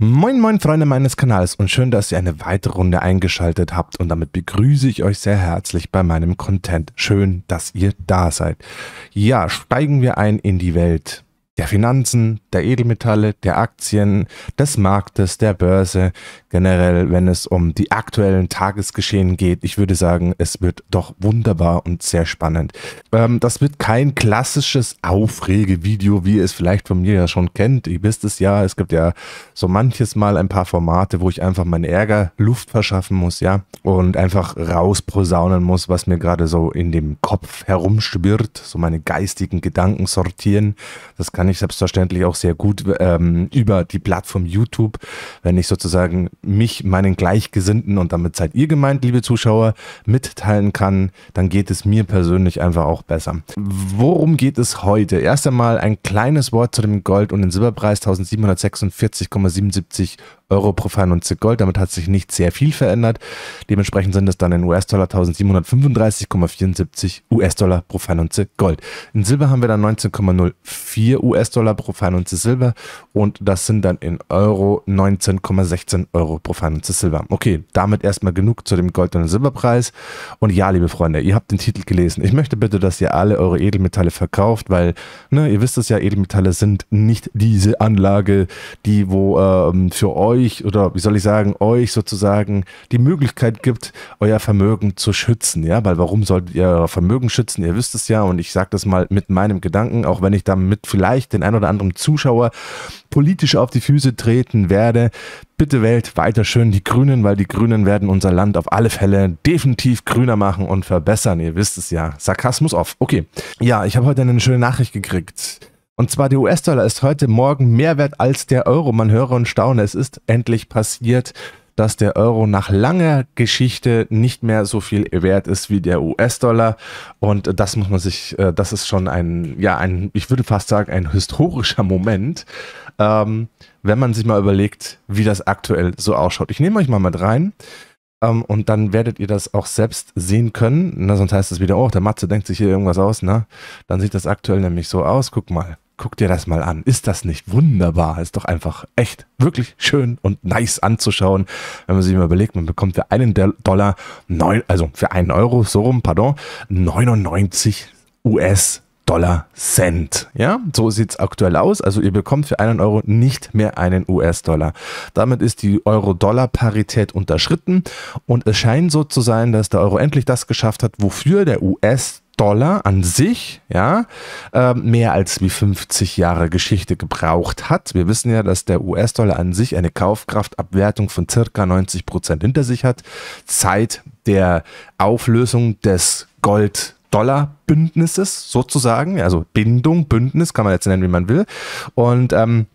Moin moin Freunde meines Kanals und schön, dass ihr eine weitere Runde eingeschaltet habt und damit begrüße ich euch sehr herzlich bei meinem Content. Schön, dass ihr da seid. Ja, steigen wir ein in die Welt der Finanzen, der Edelmetalle, der Aktien, des Marktes, der Börse, generell, wenn es um die aktuellen Tagesgeschehen geht. Ich würde sagen, es wird doch wunderbar und sehr spannend. Ähm, das wird kein klassisches Aufregevideo, wie ihr es vielleicht von mir ja schon kennt. Ihr wisst es ja, es gibt ja so manches Mal ein paar Formate, wo ich einfach meinen Ärger Luft verschaffen muss, ja, und einfach rausprosaunen muss, was mir gerade so in dem Kopf herumschwirrt, so meine geistigen Gedanken sortieren. Das kann kann ich selbstverständlich auch sehr gut ähm, über die Plattform YouTube, wenn ich sozusagen mich meinen Gleichgesinnten und damit seid ihr gemeint, liebe Zuschauer, mitteilen kann, dann geht es mir persönlich einfach auch besser. Worum geht es heute? Erst einmal ein kleines Wort zu dem Gold- und den Silberpreis 1746,77 Euro pro verhandeltes Gold. Damit hat sich nicht sehr viel verändert. Dementsprechend sind es dann in US-Dollar 1735,74 US-Dollar pro verhandeltes Gold. In Silber haben wir dann 19,04 US-Dollar pro verhandeltes Silber und das sind dann in Euro 19,16 Euro pro verhandeltes Silber. Okay, damit erstmal genug zu dem Gold- und Silberpreis. Und ja, liebe Freunde, ihr habt den Titel gelesen. Ich möchte bitte, dass ihr alle eure Edelmetalle verkauft, weil, ne, ihr wisst es ja, Edelmetalle sind nicht diese Anlage, die wo ähm, für euch euch oder wie soll ich sagen, euch sozusagen die Möglichkeit gibt, euer Vermögen zu schützen. Ja, weil warum solltet ihr euer Vermögen schützen? Ihr wisst es ja und ich sage das mal mit meinem Gedanken, auch wenn ich damit vielleicht den ein oder anderen Zuschauer politisch auf die Füße treten werde. Bitte wählt weiter schön die Grünen, weil die Grünen werden unser Land auf alle Fälle definitiv grüner machen und verbessern. Ihr wisst es ja. Sarkasmus auf. Okay. Ja, ich habe heute eine schöne Nachricht gekriegt. Und zwar der US-Dollar ist heute Morgen mehr wert als der Euro. Man höre und staune, es ist endlich passiert, dass der Euro nach langer Geschichte nicht mehr so viel wert ist wie der US-Dollar. Und das muss man sich, äh, das ist schon ein, ja, ein, ich würde fast sagen, ein historischer Moment, ähm, wenn man sich mal überlegt, wie das aktuell so ausschaut. Ich nehme euch mal mit rein. Um, ähm, und dann werdet ihr das auch selbst sehen können. Na, sonst heißt es wieder, oh, der Matze denkt sich hier irgendwas aus, ne? Dann sieht das aktuell nämlich so aus. Guck mal guck dir das mal an. Ist das nicht wunderbar? Ist doch einfach echt wirklich schön und nice anzuschauen. Wenn man sich mal überlegt, man bekommt für einen Dollar, neun, also für einen Euro, so rum, pardon, 99 US. Dollar Cent. Ja, so sieht es aktuell aus. Also ihr bekommt für einen Euro nicht mehr einen US-Dollar. Damit ist die Euro-Dollar-Parität unterschritten und es scheint so zu sein, dass der Euro endlich das geschafft hat, wofür der US-Dollar Dollar an sich, ja, ähm, mehr als wie 50 Jahre Geschichte gebraucht hat. Wir wissen ja, dass der US-Dollar an sich eine Kaufkraftabwertung von circa 90 Prozent hinter sich hat. seit der Auflösung des Gold Dollar-Bündnisses sozusagen, also Bindung, Bündnis, kann man jetzt nennen, wie man will. Und ähm,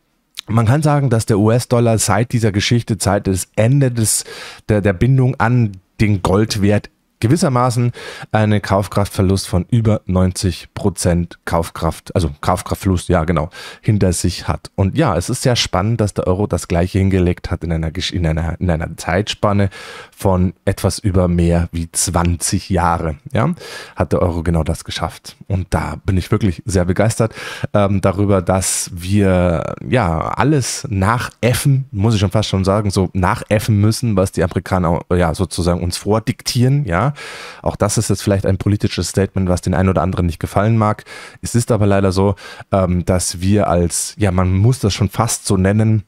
man kann sagen, dass der US-Dollar seit dieser Geschichte, seit des Ende des, der, der Bindung an den Goldwert gewissermaßen einen Kaufkraftverlust von über 90 Prozent Kaufkraft, also Kaufkraftverlust, ja genau, hinter sich hat. Und ja, es ist sehr spannend, dass der Euro das gleiche hingelegt hat in einer, in einer, in einer Zeitspanne von etwas über mehr wie 20 Jahre. Ja, hat der Euro genau das geschafft. Und da bin ich wirklich sehr begeistert ähm, darüber, dass wir ja alles nachäffen, muss ich schon fast schon sagen, so nachäffen müssen, was die Amerikaner ja sozusagen uns vordiktieren, ja, auch das ist jetzt vielleicht ein politisches Statement, was den einen oder anderen nicht gefallen mag. Es ist aber leider so, ähm, dass wir als, ja, man muss das schon fast so nennen,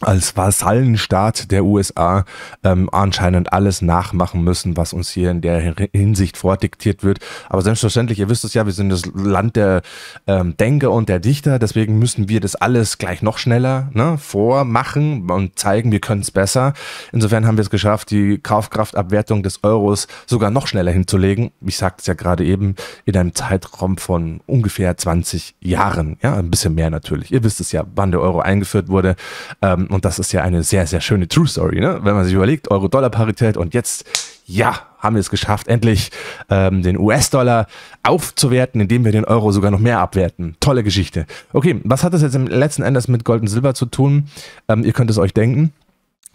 als Vasallenstaat der USA ähm, anscheinend alles nachmachen müssen, was uns hier in der Hinsicht vordiktiert wird. Aber selbstverständlich, ihr wisst es ja, wir sind das Land der ähm, Denker und der Dichter, deswegen müssen wir das alles gleich noch schneller ne, vormachen und zeigen, wir können es besser. Insofern haben wir es geschafft, die Kaufkraftabwertung des Euros sogar noch schneller hinzulegen. Ich sagte es ja gerade eben, in einem Zeitraum von ungefähr 20 Jahren. Ja, ein bisschen mehr natürlich. Ihr wisst es ja, wann der Euro eingeführt wurde. Ähm, und das ist ja eine sehr, sehr schöne True Story, ne? wenn man sich überlegt, Euro-Dollar-Parität und jetzt, ja, haben wir es geschafft, endlich ähm, den US-Dollar aufzuwerten, indem wir den Euro sogar noch mehr abwerten. Tolle Geschichte. Okay, was hat das jetzt im letzten Endes mit Gold und Silber zu tun? Ähm, ihr könnt es euch denken.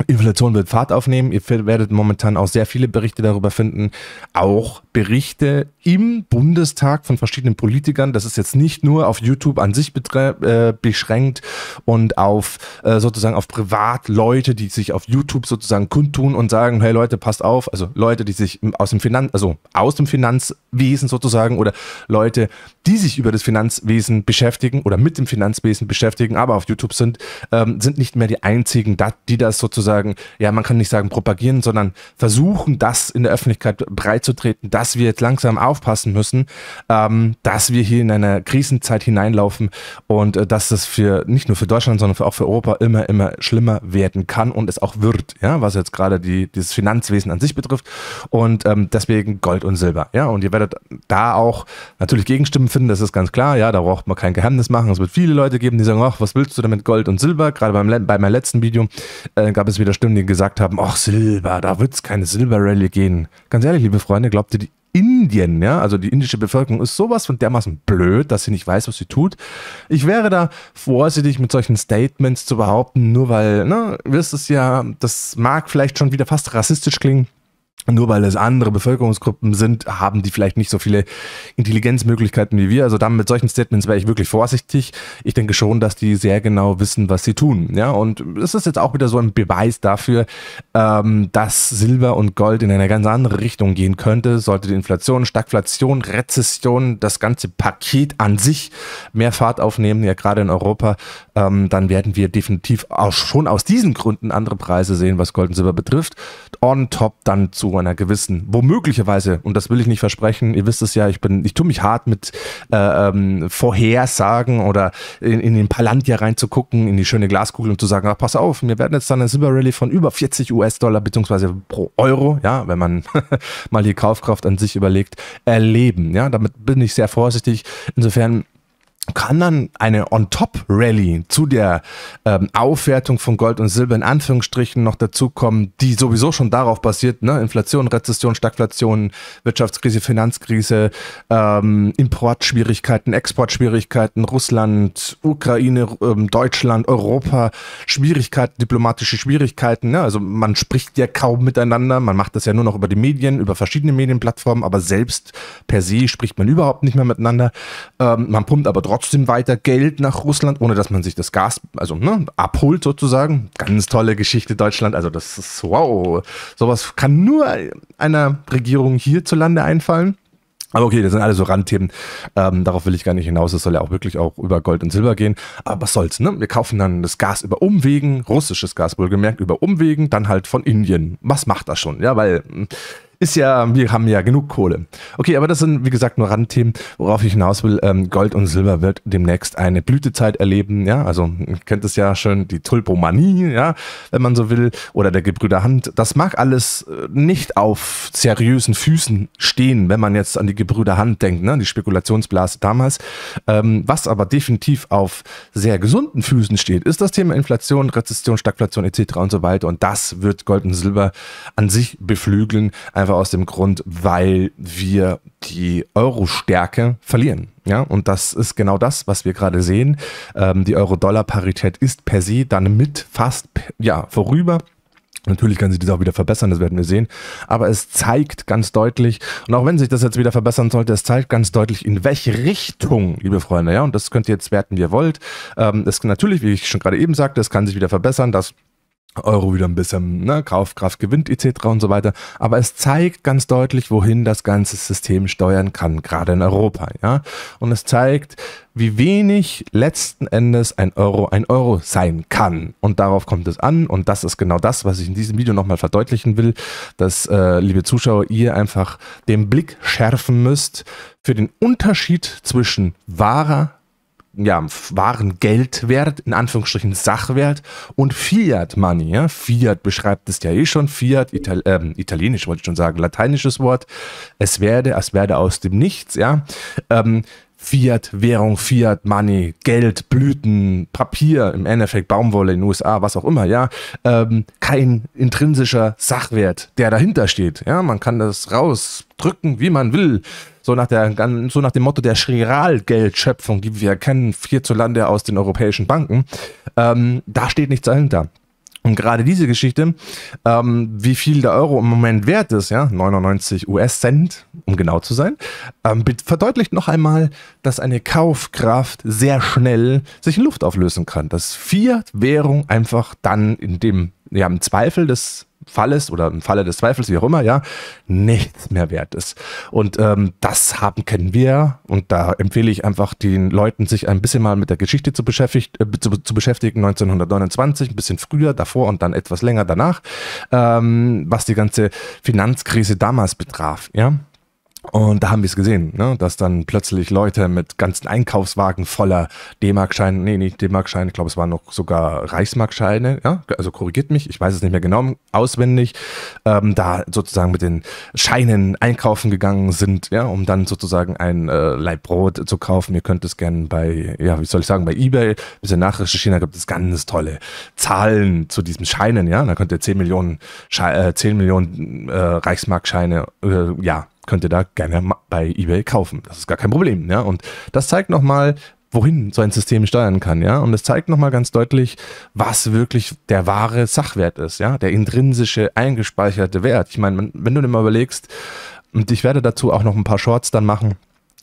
Inflation wird Fahrt aufnehmen. Ihr werdet momentan auch sehr viele Berichte darüber finden. Auch Berichte im Bundestag von verschiedenen Politikern. Das ist jetzt nicht nur auf YouTube an sich äh, beschränkt und auf äh, sozusagen auf Privatleute, die sich auf YouTube sozusagen kundtun und sagen, hey Leute, passt auf. Also Leute, die sich aus dem Finanz, also aus dem Finanzwesen sozusagen oder Leute, die sich über das Finanzwesen beschäftigen oder mit dem Finanzwesen beschäftigen, aber auf YouTube sind, ähm, sind nicht mehr die einzigen, die das sozusagen, ja, man kann nicht sagen propagieren, sondern versuchen, das in der Öffentlichkeit breitzutreten, dass wir jetzt langsam aufpassen müssen, ähm, dass wir hier in einer Krisenzeit hineinlaufen und äh, dass das für nicht nur für Deutschland, sondern für, auch für Europa immer, immer schlimmer werden kann und es auch wird, ja, was jetzt gerade die, dieses Finanzwesen an sich betrifft. Und ähm, deswegen Gold und Silber, ja. Und ihr werdet da auch natürlich Gegenstimmen finden, das ist ganz klar, ja, da braucht man kein Geheimnis machen. Es wird viele Leute geben, die sagen, ach, was willst du damit Gold und Silber? Gerade beim, bei meinem letzten Video äh, gab es wieder Stimmen, die gesagt haben, ach, Silber, da wird es keine Silber-Rallye gehen. Ganz ehrlich, liebe Freunde, glaubt ihr, die Indien, ja, also die indische Bevölkerung ist sowas von dermaßen blöd, dass sie nicht weiß, was sie tut. Ich wäre da vorsichtig mit solchen Statements zu behaupten, nur weil, ne, wirst es ja, das mag vielleicht schon wieder fast rassistisch klingen nur weil es andere Bevölkerungsgruppen sind, haben die vielleicht nicht so viele Intelligenzmöglichkeiten wie wir. Also dann mit solchen Statements wäre ich wirklich vorsichtig. Ich denke schon, dass die sehr genau wissen, was sie tun. Ja, und es ist jetzt auch wieder so ein Beweis dafür, ähm, dass Silber und Gold in eine ganz andere Richtung gehen könnte. Sollte die Inflation, Stagflation, Rezession, das ganze Paket an sich mehr Fahrt aufnehmen, ja gerade in Europa, ähm, dann werden wir definitiv auch schon aus diesen Gründen andere Preise sehen, was Gold und Silber betrifft. On top dann zu zu einer gewissen, womöglicherweise, und das will ich nicht versprechen, ihr wisst es ja, ich bin, ich tue mich hart mit äh, ähm, Vorhersagen oder in, in den Palantia reinzugucken, in die schöne Glaskugel und zu sagen, ach, pass auf, wir werden jetzt dann eine Silber Rally von über 40 US-Dollar beziehungsweise pro Euro, ja, wenn man mal die Kaufkraft an sich überlegt, erleben, ja, damit bin ich sehr vorsichtig. Insofern kann dann eine On-Top-Rally zu der ähm, Aufwertung von Gold und Silber in Anführungsstrichen noch dazukommen, die sowieso schon darauf basiert, ne? Inflation, Rezession, Stagflation, Wirtschaftskrise, Finanzkrise, ähm, Importschwierigkeiten, Exportschwierigkeiten, Russland, Ukraine, ähm, Deutschland, Europa, Schwierigkeiten, diplomatische Schwierigkeiten. Ne? Also man spricht ja kaum miteinander, man macht das ja nur noch über die Medien, über verschiedene Medienplattformen, aber selbst per se spricht man überhaupt nicht mehr miteinander. Ähm, man pumpt aber trotzdem trotzdem weiter Geld nach Russland, ohne dass man sich das Gas, also ne, abholt sozusagen. Ganz tolle Geschichte Deutschland. Also das ist wow. Sowas kann nur einer Regierung hierzulande einfallen. Aber okay, das sind alle so Randthemen. Ähm, darauf will ich gar nicht hinaus. Es soll ja auch wirklich auch über Gold und Silber gehen. Aber was soll's, ne? Wir kaufen dann das Gas über Umwegen, russisches Gas wohlgemerkt, über Umwegen, dann halt von Indien. Was macht das schon? Ja, weil hm, ist ja, wir haben ja genug Kohle. Okay, aber das sind, wie gesagt, nur Randthemen, worauf ich hinaus will. Ähm, Gold und Silber wird demnächst eine Blütezeit erleben, ja, also ihr kennt es ja schön, die Tulpomanie, ja, wenn man so will, oder der Gebrüder Hand. Das mag alles äh, nicht auf seriösen Füßen stehen, wenn man jetzt an die Gebrüder Hand denkt, ne, die Spekulationsblase damals. Ähm, was aber definitiv auf sehr gesunden Füßen steht, ist das Thema Inflation, Rezession, Stagflation etc. und so weiter. Und das wird Gold und Silber an sich beflügeln, einfach Einfach aus dem Grund, weil wir die Euro-Stärke verlieren. Ja, und das ist genau das, was wir gerade sehen. Ähm, die Euro-Dollar-Parität ist per se dann mit fast ja, vorüber. Natürlich kann sich das auch wieder verbessern, das werden wir sehen. Aber es zeigt ganz deutlich, und auch wenn sich das jetzt wieder verbessern sollte, es zeigt ganz deutlich, in welche Richtung, liebe Freunde, ja, und das könnt ihr jetzt werten, wie ihr wollt. Ähm, das natürlich, wie ich schon gerade eben sagte, es kann sich wieder verbessern, dass Euro wieder ein bisschen ne, Kaufkraft gewinnt etc. und so weiter. Aber es zeigt ganz deutlich, wohin das ganze System steuern kann, gerade in Europa. Ja? Und es zeigt, wie wenig letzten Endes ein Euro ein Euro sein kann. Und darauf kommt es an. Und das ist genau das, was ich in diesem Video nochmal verdeutlichen will, dass, äh, liebe Zuschauer, ihr einfach den Blick schärfen müsst für den Unterschied zwischen wahrer ja, wahren Geldwert, in Anführungsstrichen Sachwert und Fiat Money. Ja? Fiat beschreibt es ja eh schon, Fiat, Ital äh, italienisch wollte ich schon sagen, lateinisches Wort. Es werde, es werde aus dem Nichts, ja. Ähm, Fiat Währung, Fiat Money, Geld, Blüten, Papier, im Endeffekt Baumwolle in den USA, was auch immer, ja. Ähm, kein intrinsischer Sachwert, der dahinter steht. Ja, man kann das rausdrücken, wie man will. So nach, der, so nach dem Motto der Schiralgeldschöpfung, die wir kennen hierzulande aus den europäischen Banken, ähm, da steht nichts dahinter. Und gerade diese Geschichte, ähm, wie viel der Euro im Moment wert ist, ja, 99 US-Cent, um genau zu sein, ähm, verdeutlicht noch einmal, dass eine Kaufkraft sehr schnell sich in Luft auflösen kann. Dass Fiat-Währung einfach dann in dem ja, im Zweifel des Falles oder im Falle des Zweifels, wie auch immer, ja, nichts mehr wert ist. Und ähm, das haben kennen wir und da empfehle ich einfach den Leuten, sich ein bisschen mal mit der Geschichte zu, beschäftigt, äh, zu, zu, beschäftigen, 1929, ein bisschen früher, davor und dann etwas länger danach, ähm, was die ganze Finanzkrise damals betraf, ja. Und da haben wir es gesehen, ne? dass dann plötzlich Leute mit ganzen Einkaufswagen voller d mark scheine nee, nicht D-Mark-Scheine, ich glaube, es waren noch sogar Reichsmarkscheine, ja? also korrigiert mich, ich weiß es nicht mehr genau, auswendig, ähm, da sozusagen mit den Scheinen einkaufen gegangen sind, ja, um dann sozusagen ein äh, Leib Brot zu kaufen. Ihr könnt es gerne bei, ja, wie soll ich sagen, bei Ebay, ein bisschen nachrecherchieren, da gibt es ganz tolle Zahlen zu diesen Scheinen, ja, da könnt ihr 10 Millionen, Sche äh, 10 Millionen äh, Reichsmarkscheine, äh, ja, könnt ihr da gerne bei eBay kaufen. Das ist gar kein Problem. Ja? Und das zeigt nochmal, wohin so ein System steuern kann, ja. Und es zeigt nochmal ganz deutlich, was wirklich der wahre Sachwert ist, ja, der intrinsische, eingespeicherte Wert. Ich meine, wenn du dir mal überlegst, und ich werde dazu auch noch ein paar Shorts dann machen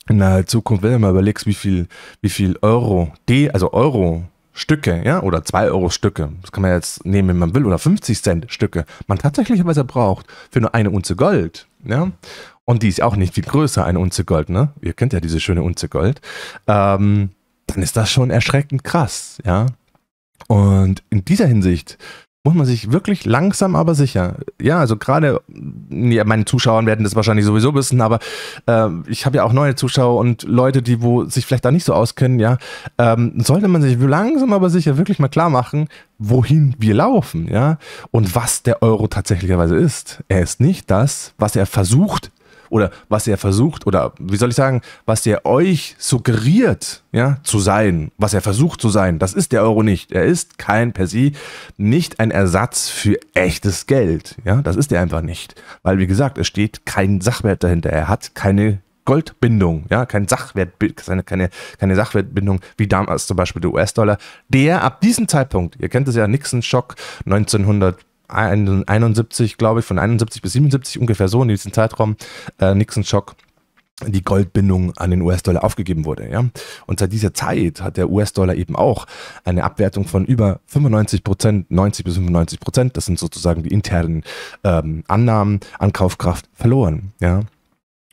in der Zukunft, wenn du mal überlegst, wie viel, wie viel Euro, D, also Euro Stücke, ja, oder 2 Euro Stücke, das kann man jetzt nehmen, wenn man will, oder 50 Cent Stücke, man tatsächlich tatsächlicherweise braucht für nur eine Unze Gold, ja, und die ist auch nicht viel größer, eine Unze Gold, ne, ihr kennt ja diese schöne Unze Gold, ähm, dann ist das schon erschreckend krass, ja. Und in dieser Hinsicht muss man sich wirklich langsam aber sicher. Ja, also gerade, ja, meine Zuschauer werden das wahrscheinlich sowieso wissen, aber äh, ich habe ja auch neue Zuschauer und Leute, die wo sich vielleicht da nicht so auskennen, ja, ähm, sollte man sich langsam aber sicher wirklich mal klar machen, wohin wir laufen, ja, und was der Euro tatsächlicherweise ist. Er ist nicht das, was er versucht oder was er versucht oder wie soll ich sagen, was er euch suggeriert, ja, zu sein, was er versucht zu sein, das ist der Euro nicht. Er ist kein per se nicht ein Ersatz für echtes Geld, ja, das ist er einfach nicht, weil wie gesagt, es steht kein Sachwert dahinter. Er hat keine Goldbindung, ja, kein Sachwert, keine, keine, keine Sachwertbindung, wie damals zum Beispiel der US-Dollar, der ab diesem Zeitpunkt, ihr kennt es ja, Nixon-Schock 1900, 71, glaube ich, von 71 bis 77 ungefähr so in diesem Zeitraum, äh, Nixon-Schock die Goldbindung an den US-Dollar aufgegeben wurde. Ja? Und seit dieser Zeit hat der US-Dollar eben auch eine Abwertung von über 95 Prozent, 90 bis 95 Prozent, das sind sozusagen die internen ähm, Annahmen an Kaufkraft verloren. Ja?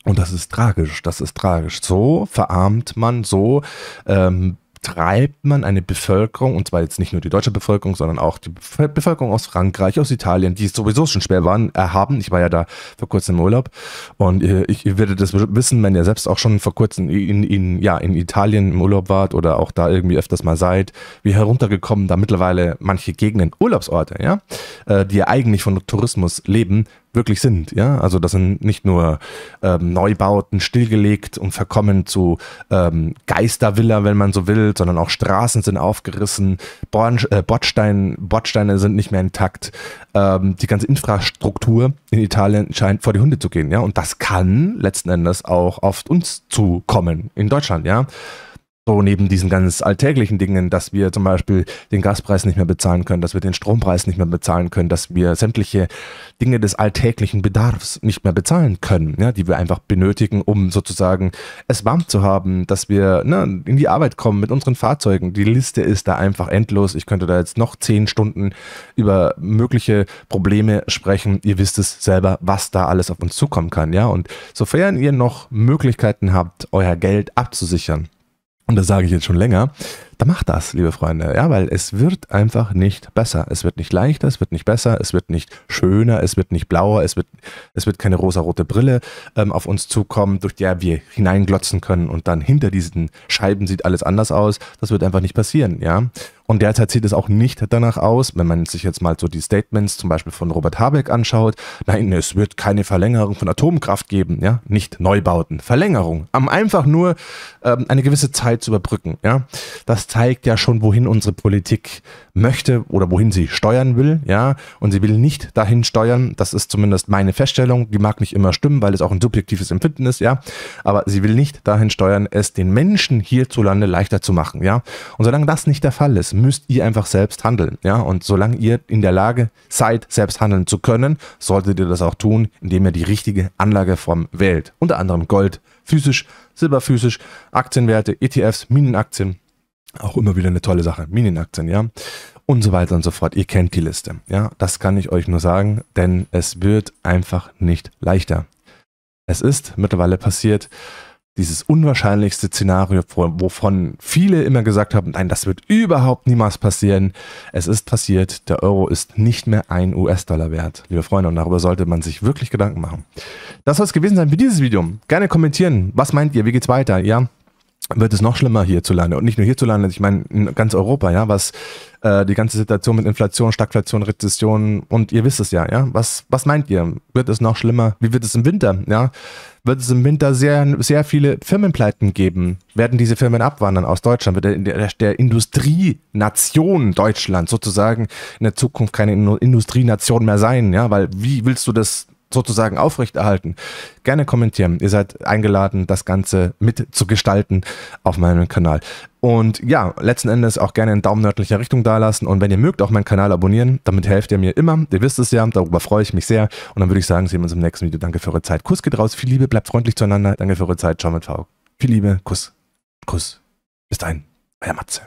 Und das ist tragisch, das ist tragisch. So verarmt man, so ähm, treibt man eine Bevölkerung, und zwar jetzt nicht nur die deutsche Bevölkerung, sondern auch die Bevölkerung aus Frankreich, aus Italien, die es sowieso schon schwer waren, erhaben. Äh, ich war ja da vor kurzem im Urlaub und äh, ich, ich werde das wissen, wenn ihr selbst auch schon vor kurzem in, in, ja, in Italien im Urlaub wart oder auch da irgendwie öfters mal seid, wie heruntergekommen da mittlerweile manche Gegenden, Urlaubsorte, ja, äh, die ja eigentlich von Tourismus leben, wirklich sind. Ja? Also das sind nicht nur ähm, Neubauten stillgelegt und verkommen zu ähm, Geistervilla, wenn man so will, sondern auch Straßen sind aufgerissen, Born, äh, Bordstein, Bordsteine sind nicht mehr intakt. Ähm, die ganze Infrastruktur in Italien scheint vor die Hunde zu gehen. Ja? Und das kann letzten Endes auch auf uns zukommen in Deutschland. Ja? So neben diesen ganz alltäglichen Dingen, dass wir zum Beispiel den Gaspreis nicht mehr bezahlen können, dass wir den Strompreis nicht mehr bezahlen können, dass wir sämtliche Dinge des alltäglichen Bedarfs nicht mehr bezahlen können, ja, die wir einfach benötigen, um sozusagen es warm zu haben, dass wir ne, in die Arbeit kommen mit unseren Fahrzeugen. Die Liste ist da einfach endlos. Ich könnte da jetzt noch zehn Stunden über mögliche Probleme sprechen. Ihr wisst es selber, was da alles auf uns zukommen kann, ja. Und sofern ihr noch Möglichkeiten habt, euer Geld abzusichern, und das sage ich jetzt schon länger, dann macht das, liebe Freunde. Ja, weil es wird einfach nicht besser. Es wird nicht leichter, es wird nicht besser, es wird nicht schöner, es wird nicht blauer, es wird, es wird keine rosarote Brille ähm, auf uns zukommen, durch die wir hineinglotzen können und dann hinter diesen Scheiben sieht alles anders aus. Das wird einfach nicht passieren, ja. Und derzeit sieht es auch nicht danach aus, wenn man sich jetzt mal so die Statements zum Beispiel von Robert Habeck anschaut. Nein, es wird keine Verlängerung von Atomkraft geben, ja, nicht Neubauten, Verlängerung, um einfach nur ähm, eine gewisse Zeit zu überbrücken, ja. Das zeigt ja schon, wohin unsere Politik möchte oder wohin sie steuern will, ja. Und sie will nicht dahin steuern. Das ist zumindest meine Feststellung. Die mag nicht immer stimmen, weil es auch ein subjektives Empfinden ist, ja. Aber sie will nicht dahin steuern, es den Menschen hierzulande leichter zu machen, ja. Und solange das nicht der Fall ist, müsst ihr einfach selbst handeln. Ja? Und solange ihr in der Lage seid, selbst handeln zu können, solltet ihr das auch tun, indem ihr die richtige Anlageform wählt. Unter anderem Gold, physisch, Silber physisch, Aktienwerte, ETFs, Minenaktien. Auch immer wieder eine tolle Sache. Minenaktien, ja und so weiter und so fort. Ihr kennt die Liste. Ja, das kann ich euch nur sagen, denn es wird einfach nicht leichter. Es ist mittlerweile passiert, dieses unwahrscheinlichste Szenario, wovon viele immer gesagt haben, nein, das wird überhaupt niemals passieren. Es ist passiert, der Euro ist nicht mehr ein US-Dollar wert, liebe Freunde, und darüber sollte man sich wirklich Gedanken machen. Das soll es gewesen sein für dieses Video. Gerne kommentieren, was meint ihr, wie geht's weiter, ja? wird es noch schlimmer hierzulande. Und nicht nur hierzulande, ich meine in ganz Europa, ja, was äh, die ganze Situation mit Inflation, Stagflation, Rezession und ihr wisst es ja, ja. Was, was meint ihr? Wird es noch schlimmer? Wie wird es im Winter, ja? Wird es im Winter sehr, sehr viele Firmenpleiten geben? Werden diese Firmen abwandern aus Deutschland? Wird der, der Industrienation Deutschland sozusagen in der Zukunft keine Industrienation mehr sein, ja? Weil wie willst du das sozusagen aufrechterhalten, gerne kommentieren. Ihr seid eingeladen, das Ganze mitzugestalten auf meinem Kanal. Und ja, letzten Endes auch gerne einen Daumen nördlicher Richtung dalassen und wenn ihr mögt, auch meinen Kanal abonnieren. Damit helft ihr mir immer. Ihr wisst es ja, darüber freue ich mich sehr. Und dann würde ich sagen, sehen wir uns im nächsten Video. Danke für eure Zeit. Kuss geht raus, viel Liebe, bleibt freundlich zueinander. Danke für eure Zeit. Ciao mit V. Viel Liebe, Kuss, Kuss. Bis dahin, euer Matze.